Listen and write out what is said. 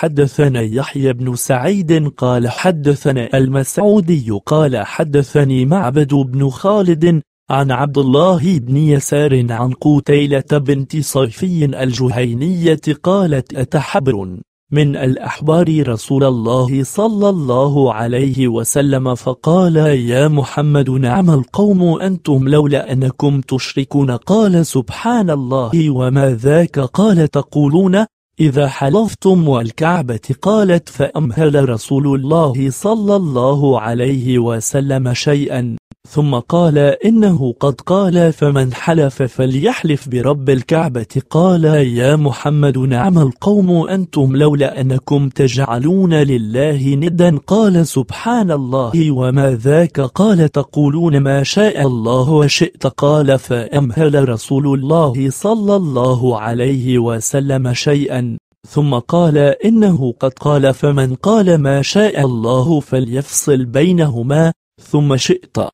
حدثنا يحيى بن سعيد قال حدثنا المسعودي قال حدثني معبد بن خالد عن عبد الله بن يسار عن قتيلة بنت صيفي الجهينية قالت أتحبر من الأحبار رسول الله صلى الله عليه وسلم فقال يا محمد نعم القوم أنتم لولا أنكم تشركون قال سبحان الله وما ذاك قال تقولون إذا حلفتم والكعبة قالت فأمهل رسول الله صلى الله عليه وسلم شيئا ثم قال إنه قد قال فمن حلف فليحلف برب الكعبة قال يا محمد نعم القوم أنتم لولا أنكم تجعلون لله ندا قال سبحان الله وما ذاك قال تقولون ما شاء الله وشئت قال فأمهل رسول الله صلى الله عليه وسلم شيئا ثم قال إنه قد قال فمن قال ما شاء الله فليفصل بينهما ثم شئت